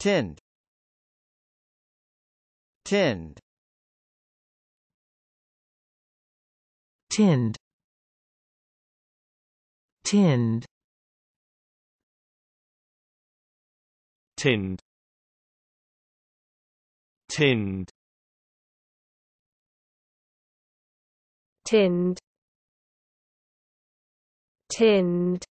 tinned tinned tinned tinned tinned tinned tinned tinned